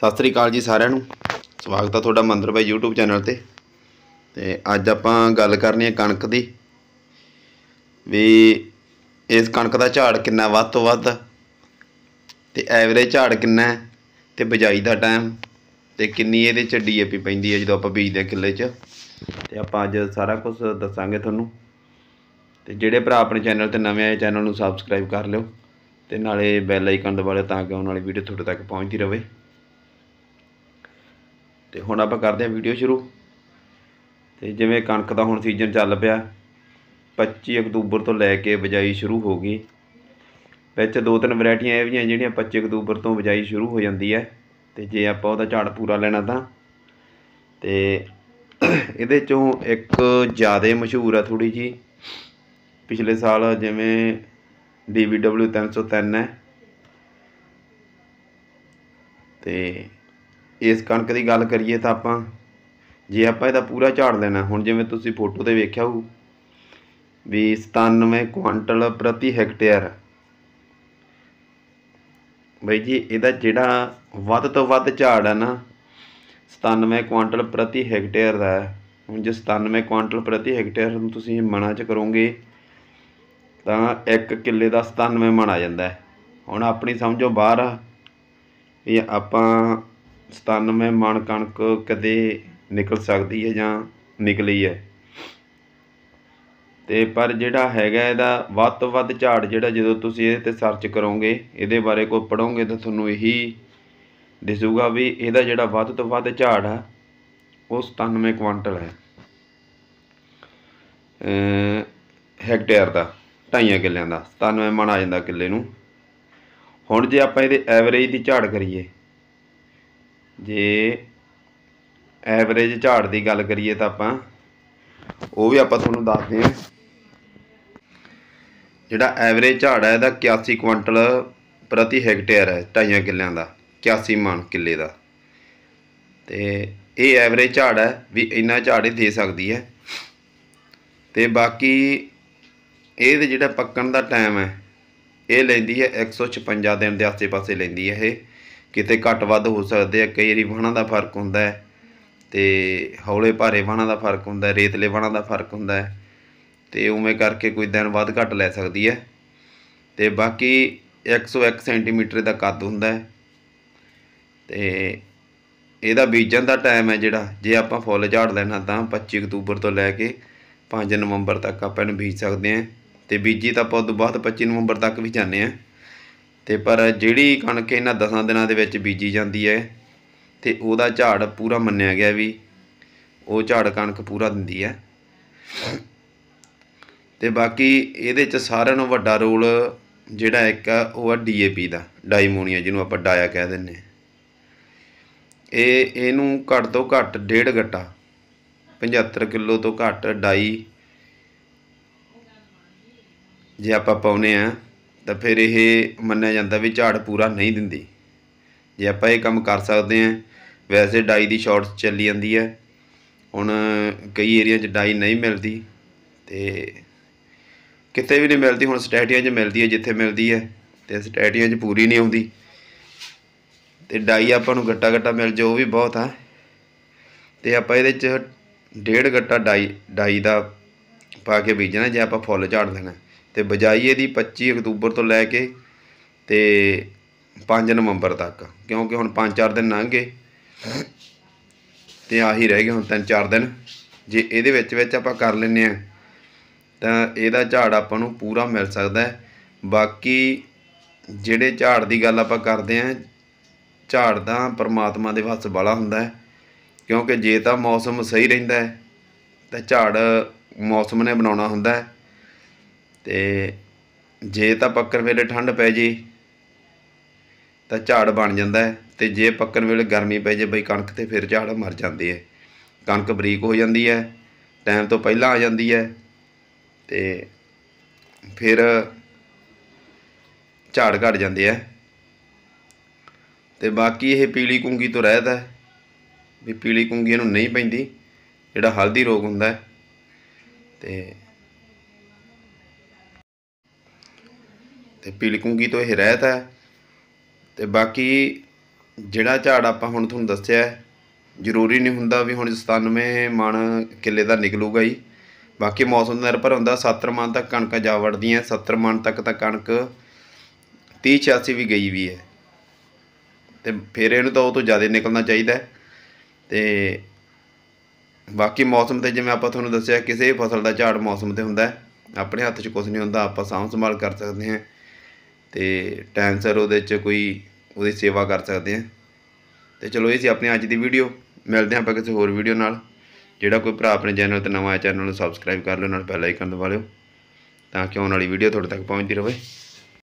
ਸਤਿ ਸ੍ਰੀ ਅਕਾਲ ਜੀ ਸਾਰਿਆਂ ਨੂੰ ਸਵਾਗਤ ਹੈ ਤੁਹਾਡਾ ਮੰਦਰ ਬਾਈ YouTube ਚੈਨਲ ਤੇ ਤੇ ਅੱਜ ਆਪਾਂ ਗੱਲ ਕਰਨੀ ਹੈ ਕਣਕ ਦੀ ਵੀ ਇਸ ਕਣਕ ਦਾ ਝਾੜ ਕਿੰਨਾ ਵੱਧ ਤੋਂ ਵੱਧ ਤੇ ਐਵਰੇਜ ਝਾੜ ਕਿੰਨਾ ਹੈ ਤੇ ਬਜਾਈ ਦਾ ਟਾਈਮ ਤੇ ਕਿੰਨੀ ਇਹਦੇ ਚ ਡੀਏਪੀ ਪੈਂਦੀ ਹੈ ਜਦੋਂ ਆਪਾਂ ਬੀਜਦੇ ਕਿੱਲੇ 'ਚ ਤੇ ਆਪਾਂ ਅੱਜ ਸਾਰਾ ਕੁਝ ਦੱਸਾਂਗੇ ਤੁਹਾਨੂੰ ਤੇ ਜਿਹੜੇ ਭਰਾ ਆਪਣੇ ਚੈਨਲ ਤੇ ਨਵੇਂ ਆਏ ਚੈਨਲ ਨੂੰ ਸਬਸਕ੍ਰਾਈਬ ਕਰ ਲਿਓ ਤੇ ਨਾਲੇ ਬੈਲ ਆਈਕਨ ਦਬਾ ਲਿਓ ਤਾਂ ਕਿ ਆਉਣ ਵਾਲੀ ਵੀਡੀਓ ਤੁਹਾਡੇ ਤੱਕ ਪਹੁੰਚਦੀ ਰਹੇ ਤੇ ਹੁਣ ਆਪਾਂ ਕਰਦੇ ਹਾਂ ਵੀਡੀਓ ਸ਼ੁਰੂ ਤੇ ਜਿਵੇਂ ਕਣਕ ਦਾ ਹੁਣ ਸੀਜ਼ਨ ਚੱਲ ਪਿਆ 25 ਅਕਤੂਬਰ ਤੋਂ ਲੈ ਕੇ ਬਜਾਈ ਸ਼ੁਰੂ ਹੋ ਗਈ ਵਿੱਚ ਦੋ ਤਿੰਨ ਵੈਰਾਈਟੀਆਂ ਇਹ ਵੀ ਆ ਜਿਹੜੀਆਂ 25 ਅਕਤੂਬਰ ਤੋਂ ਬਜਾਈ ਸ਼ੁਰੂ ਹੋ ਜਾਂਦੀ ਹੈ ਤੇ ਜੇ ਆਪਾਂ ਉਹਦਾ ਝਾੜ ਪੂਰਾ ਲੈਣਾ ਤਾਂ ਤੇ ਇਹਦੇ ਚੋਂ ਇੱਕ ਜ਼ਿਆਦਾ ਮਸ਼ਹੂਰ ਆ ਥੋੜੀ ਜੀ ਪਿਛਲੇ ਸਾਲ ਜਿਵੇਂ DVW 303 ਹੈ ਤੇ ਇਸ ਕਣਕ ਦੀ ਗੱਲ ਕਰੀਏ ਤਾਂ ਆਪਾਂ ਜੇ ਆਪਾਂ ਇਹਦਾ ਪੂਰਾ ਝਾੜ ਲੈਣਾ ਹੁਣ ਜਿਵੇਂ ਤੁਸੀਂ ਫੋਟੋ ਤੇ ਵੇਖਿਆ ਹੋਊ ਵੀ 97 ਕੁਇੰਟਲ ਪ੍ਰਤੀ ਹੈਕਟੇਅਰ ਬਈ ਜੀ ਇਹਦਾ ਜਿਹੜਾ ਵੱਧ ਤੋਂ ਵੱਧ ਝਾੜ ਹੈ ਨਾ 97 ਕੁਇੰਟਲ ਪ੍ਰਤੀ ਹੈਕਟੇਅਰ ਦਾ ਹੈ ਹੁਣ ਜੇ 97 ਕੁਇੰਟਲ ਪ੍ਰਤੀ ਹੈਕਟੇਅਰ ਨੂੰ ਤੁਸੀਂ ਮਣਾ ਚ ਕਰੋਗੇ ਤਾਂ 1 ਕਿੱਲੇ ਦਾ 97 ਮਣ ਆ ਜਾਂਦਾ ਹੁਣ ਆਪਣੀ ਸਮਝੋ ਬਾਹਰ ਇਹ ਆਪਾਂ 97 ਮਣ ਕਣਕ ਕਦੇ ਨਿਕਲ ਸਕਦੀ ਹੈ ਜਾਂ ਨਿਕਲੀ ਹੈ ਤੇ ਪਰ ਜਿਹੜਾ ਹੈਗਾ ਇਹਦਾ ਵੱਧ ਤੋਂ ਵੱਧ ਝਾੜ ਜਿਹੜਾ ਜਦੋਂ ਤੁਸੀਂ ਇਹਦੇ ਤੇ ਸਰਚ ਕਰੋਗੇ ਇਹਦੇ ਬਾਰੇ ਕੋਈ ਪੜੋਗੇ ਤਾਂ ਤੁਹਾਨੂੰ ਇਹੀ ਦਿਸੂਗਾ ਵੀ ਇਹਦਾ ਜਿਹੜਾ ਵੱਧ ਤੋਂ ਵੱਧ ਝਾੜ ਆ ਉਹ 97 ਕੁਇੰਟਲ ਹੈ ਹੈਕਟੇਅਰ ਦਾ ਢਾਈਆਂ ਕਿੱਲਿਆਂ ਦਾ 97 ਮਣ ਆ ਜਾਂਦਾ ਕਿੱਲੇ ਨੂੰ ਹੁਣ ਜੇ ਆਪਾਂ ਇਹਦੇ ਐਵਰੇਜ ਦੀ ਝਾੜ ਕਰੀਏ ਜੇ ਐਵਰੇਜ ਝਾੜ ਦੀ ਗੱਲ ਕਰੀਏ ਤਾਂ ਆਪਾਂ ਉਹ ਵੀ ਆਪਾਂ ਤੁਹਾਨੂੰ ਦੱਸਦੇ ਹਾਂ ਜਿਹੜਾ ਐਵਰੇਜ ਝਾੜ ਹੈ ਇਹਦਾ 81 ਕੁਇੰਟਲ ਪ੍ਰਤੀ ਹੈਕਟੇਅਰ ਹੈ ਢਾਈਆਂ ਕਿੱਲਿਆਂ ਦਾ 81 ਮਣ ਕਿੱਲੇ ਦਾ ਤੇ ਇਹ ਐਵਰੇਜ ਝਾੜ ਹੈ ਵੀ ਇੰਨਾ ਝਾੜ ਹੀ ਦੇ ਸਕਦੀ ਹੈ ਤੇ ਬਾਕੀ ਇਹਦੇ ਜਿਹੜਾ ਪੱਕਣ ਦਾ ਟਾਈਮ ਹੈ ਇਹ ਲੈਂਦੀ ਹੈ 156 ਦਿਨ ਦੇ ਆਸੇ-ਪਾਸੇ ਲੈਂਦੀ ਹੈ ਇਹ ਕਿਤੇ ਘੱਟ ਵੱਧ ਹੋ ਸਕਦੇ ਆ ਕਈ ਵਾਰੀ ਵਾਹਣਾ ਦਾ ਫਰਕ ਹੁੰਦਾ ਤੇ ਹੌਲੇ ਭਾਰੇ ਵਾਹਣਾ ਦਾ ਫਰਕ ਹੁੰਦਾ ਰੇਤਲੇ ਵਾਹਣਾ ਦਾ ਫਰਕ ਹੁੰਦਾ ਤੇ ਉਵੇਂ ਕਰਕੇ ਕੋਈ ਦਿਨ ਵੱਧ ਘੱਟ ਲੈ ਸਕਦੀ ਹੈ ਤੇ ਬਾਕੀ 101 ਸੈਂਟੀਮੀਟਰ ਦਾ ਕੱਦ ਹੁੰਦਾ ਹੈ ਤੇ ਇਹਦਾ ਬੀਜਣ ਦਾ ਟਾਈਮ ਹੈ ਜਿਹੜਾ ਜੇ ਆਪਾਂ ਫੁੱਲ ਝਾੜ ਲੈਣਾ ਤਾਂ 25 ਅਕਤੂਬਰ ਤੋਂ ਲੈ ਕੇ 5 ਨਵੰਬਰ ਤੱਕ ਆਪਾਂ ਇਹਨੂੰ ਬੀਜ ਸਕਦੇ ਹਾਂ ਤੇ ਬੀਜੀ ਤਾਂ ਆਪਾਂ ਤੋਂ ਬਾਅਦ 25 ਨਵੰਬਰ ਤੱਕ ਵੀ ਜਾਂਦੇ ਆ ਤੇ ਪਰ ਜਿਹੜੀ ਕਣਕ ਇਹਨਾਂ 10 ਦਿਨਾਂ ਦੇ ਵਿੱਚ ਬੀਜੀ ਜਾਂਦੀ ਹੈ ਤੇ ਉਹਦਾ ਝਾੜ ਪੂਰਾ ਮੰਨਿਆ ਗਿਆ ਵੀ ਉਹ ਝਾੜ ਕਣਕ ਪੂਰਾ ਦਿੰਦੀ ਹੈ ਤੇ ਬਾਕੀ ਇਹਦੇ ਚ ਸਾਰਿਆਂ ਨੂੰ ਵੱਡਾ ਰੋਲ ਜਿਹੜਾ ਇੱਕ ਉਹ ਆ ਡੀਏਪੀ ਦਾ ਡਾਈਮੋਨੀਆ ਜਿਹਨੂੰ ਆਪਾਂ ਡਾਇਆ ਕਹਿ ਦਿੰਨੇ ਇਹ ਇਹਨੂੰ ਘੱਟ ਤੋਂ ਘੱਟ ਡੇਢ ਗੱਟਾ 75 ਕਿਲੋ ਤੋਂ ਘੱਟ ਡਾਈ ਜੇ ਆਪਾਂ ਪਾਉਨੇ ਆ ਤਾਂ ਫਿਰ ਇਹ ਮੰਨਿਆ ਜਾਂਦਾ ਵੀ ਝਾੜ ਪੂਰਾ ਨਹੀਂ ਦਿੰਦੀ ਜੇ ਆਪਾਂ ਇਹ ਕੰਮ ਕਰ ਸਕਦੇ ਆਂ ਵੈਸੇ ਡਾਈ ਦੀ ਸ਼ਾਰਟਸ ਚੱਲੀ ਜਾਂਦੀ ਹੈ ਹੁਣ ਕਈ ਏਰੀਆ 'ਚ ਡਾਈ ਨਹੀਂ ਮਿਲਦੀ ਤੇ ਕਿਤੇ ਵੀ ਨਹੀਂ ਮਿਲਦੀ ਹੁਣ ਸਟੈਟੀਆਂ 'ਚ ਮਿਲਦੀ ਹੈ ਜਿੱਥੇ ਮਿਲਦੀ ਹੈ ਤੇ ਸਟੈਟੀਆਂ 'ਚ ਪੂਰੀ ਨਹੀਂ ਆਉਂਦੀ ਤੇ ਡਾਈ ਆਪਾਂ ਨੂੰ ਗੱਟਾ ਗੱਟਾ ਮਿਲ ਜਾ ਉਹ ਵੀ ਬਹੁਤ ਆ ਤੇ ਆਪਾਂ ਇਹਦੇ 'ਚ ਡੇਢ ਗੱਟਾ ਡਾਈ ਡਾਈ ਦਾ ਪਾ ਕੇ ਬੀਜਣਾ ਜੇ ਆਪਾਂ ਫੁੱਲ ਝਾੜ ਦੇਣਾ ਤੇ ਬਜਾਈਏ ਦੀ 25 ਅਕਤੂਬਰ ਤੋਂ ਲੈ ਕੇ ਤੇ 5 ਨਵੰਬਰ ਤੱਕ ਕਿਉਂਕਿ ਹੁਣ 5-4 ਦਿਨ ਲੰਘ ਗਏ ਤੇ ਆਹੀ ਰਹਿ ਗਏ ਹੁਣ 3-4 ਦਿਨ ਜੇ ਇਹਦੇ ਵਿੱਚ ਵਿੱਚ ਆਪਾਂ ਕਰ ਲੈਨੇ ਆ ਤਾਂ ਇਹਦਾ ਝਾੜ ਆਪਾਂ ਨੂੰ ਪੂਰਾ ਮਿਲ ਸਕਦਾ ਹੈ ਬਾਕੀ ਜਿਹੜੇ ਝਾੜ ਦੀ ਗੱਲ ਆਪਾਂ ਕਰਦੇ ਆ ਝਾੜ ਦਾ ਪਰਮਾਤਮਾ ਦੇ ਹੱਥ ਬਾਲਾ ਹੁੰਦਾ ਹੈ ਕਿਉਂਕਿ ਜੇ ਤਾਂ ਮੌਸਮ ਸਹੀ ਰਹਿੰਦਾ ਹੈ ਤਾਂ ਝਾੜ ਮੌਸਮ ਨੇ ਬਣਾਉਣਾ ਹੁੰਦਾ ਹੈ ਤੇ ਜੇ ਤਾਂ ਪੱਕਣ ਵੇਲੇ ਠੰਡ ਪੈ ਜੇ ਤਾਂ ਝਾੜ ਬਣ ਜਾਂਦਾ ਹੈ ਤੇ ਜੇ ਪੱਕਣ ਵੇਲੇ ਗਰਮੀ ਪੈ ਜੇ ਬਈ ਕਣਕ ਤੇ ਫਿਰ ਝਾੜ ਮਰ ਜਾਂਦੇ ਐ ਕਣਕ ਬਰੀਕ ਹੋ ਜਾਂਦੀ ਹੈ ਟਾਈਮ ਤੋਂ ਪਹਿਲਾਂ ਆ ਜਾਂਦੀ ਹੈ ਤੇ ਫਿਰ ਝਾੜ ਘਟ ਜਾਂਦੇ ਆ ਤੇ ਬਾਕੀ ਇਹ ਪੀਲੀ ਕੁੰਗੀ ਤੋਂ ਰਹਿਦਾ ਵੀ ਪੀਲੀ ਕੁੰਗੀ ਇਹਨੂੰ ਨਹੀਂ ਪੈਂਦੀ ਜਿਹੜਾ ਹਲਦੀ ਰੋਗ ਹੁੰਦਾ ਤੇ ਤੇ ਕੁੰਗੀ ਤੋਂ ਇਹ ਰਹਿਤ ਹੈ ਤੇ ਬਾਕੀ ਜਿਹੜਾ ਝਾੜ ਆਪਾਂ ਹੁਣ ਤੁਹਾਨੂੰ ਦੱਸਿਆ ਜ਼ਰੂਰੀ ਨਹੀਂ ਹੁੰਦਾ ਵੀ ਹੁਣ 97 ਮਣ ਕਿੱਲੇ ਦਾ ਨਿਕਲੂਗਾ ਹੀ ਬਾਕੀ ਮੌਸਮ ਤੇ ਨਿਰਭਰ ਹੁੰਦਾ 70 ਮਣ ਤੱਕ ਕਣਕਾਂ ਜਾ ਵੜਦੀਆਂ 70 ਮਣ ਤੱਕ ਤਾਂ ਕਣਕ 30 86 ਵੀ ਗਈ ਵੀ ਹੈ ਤੇ ਫਿਰ ਇਹਨੂੰ ਤਾਂ ਉਹ ਤੋਂ ਜ਼ਿਆਦਾ ਨਿਕਲਣਾ ਚਾਹੀਦਾ ਤੇ ਬਾਕੀ ਮੌਸਮ ਤੇ ਜਿਵੇਂ ਆਪਾਂ ਤੁਹਾਨੂੰ ਦੱਸਿਆ ਕਿਸੇ ਫਸਲ ਦਾ ਝਾੜ ਮੌਸਮ ਤੇ ਹੁੰਦਾ ਆਪਣੇ ਹੱਥ 'ਚ ਕੁਝ ਨਹੀਂ ਹੁੰਦਾ ਆਪਾਂ ਸਾਂਭ ਸੰਭਾਲ ਕਰ ਸਕਦੇ ਹਾਂ ਤੇ ਟਾਈਮ ਸਰ ਉਹਦੇ 'ਚ ਕੋਈ ਉਹਦੀ ਸੇਵਾ ਕਰ ਸਕਦੇ ਆ ਤੇ ਚਲੋ ਇਹ ਸੀ ਆਪਣੀ ਅੱਜ ਦੀ ਵੀਡੀਓ ਮਿਲਦੇ ਆਪਾਂ ਕਿਸੇ ਹੋਰ ਵੀਡੀਓ ਨਾਲ ਜਿਹੜਾ ਕੋਈ ਭਰਾ ਆਪਣੇ ਚੈਨਲ ਤੇ ਨਵਾਂ ਆਇਆ ਚੈਨਲ ਨੂੰ ਸਬਸਕ੍ਰਾਈਬ ਕਰ ਲਿਓ ਨਾਲ ਬੈਲ ਆਈਕਨ ਦਬਾ ਲਿਓ ਤਾਂ ਕਿ ਆਉਣ ਵਾਲੀ ਵੀਡੀਓ ਤੁਹਾਡੇ ਤੱਕ ਪਹੁੰਚਦੀ ਰਹੇ